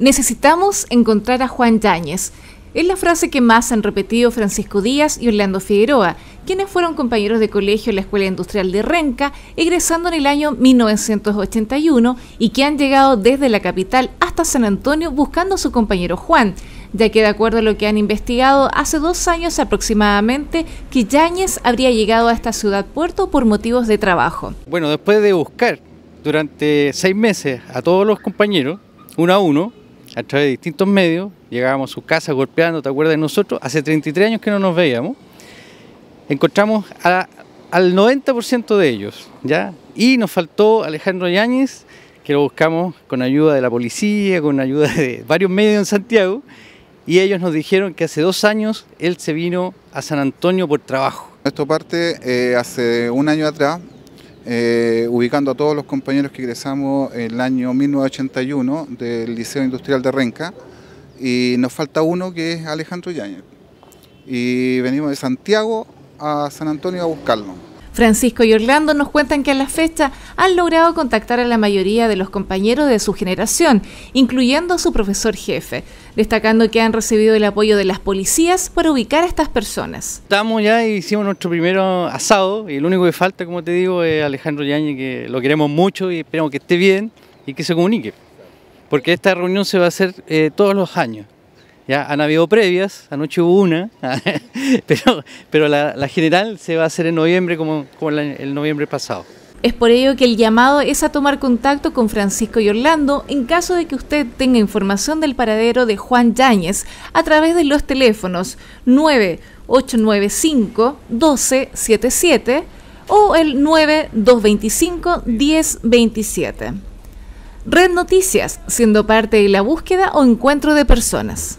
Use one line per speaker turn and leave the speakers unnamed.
Necesitamos encontrar a Juan Yáñez. Es la frase que más han repetido Francisco Díaz y Orlando Figueroa, quienes fueron compañeros de colegio en la Escuela Industrial de Renca, egresando en el año 1981 y que han llegado desde la capital hasta San Antonio buscando a su compañero Juan, ya que de acuerdo a lo que han investigado, hace dos años aproximadamente que Yáñez habría llegado a esta ciudad puerto por motivos de trabajo.
Bueno, después de buscar durante seis meses a todos los compañeros, uno a uno, a través de distintos medios, llegábamos a su casa golpeando, ¿te acuerdas de nosotros? Hace 33 años que no nos veíamos, encontramos a, al 90% de ellos, ¿ya? Y nos faltó Alejandro Yáñez, que lo buscamos con ayuda de la policía, con ayuda de varios medios en Santiago, y ellos nos dijeron que hace dos años él se vino
a San Antonio por trabajo. Esto parte eh, hace un año atrás, eh, ubicando a todos los compañeros que ingresamos el año 1981 del Liceo Industrial de Renca, y nos falta uno que es Alejandro Yáñez. Y venimos de Santiago a San Antonio a buscarlo.
Francisco y Orlando nos cuentan que a la fecha han logrado contactar a la mayoría de los compañeros de su generación, incluyendo a su profesor jefe, destacando que han recibido el apoyo de las policías para ubicar a estas personas.
Estamos ya y hicimos nuestro primero asado y lo único que falta, como te digo, es Alejandro Yañez, que lo queremos mucho y esperamos que esté bien y que se comunique, porque esta reunión se va a hacer eh, todos los años. Ya han habido previas, anoche hubo una, ah, pero, pero la, general se va a hacer en noviembre como, el noviembre pasado.
Es por ello que el llamado es a tomar contacto con Francisco y Orlando en caso de que usted tenga información del paradero de Juan Yáñez a través de los teléfonos 9895 1277 o el 9225 1027. Red Noticias, siendo parte de la búsqueda o encuentro de personas.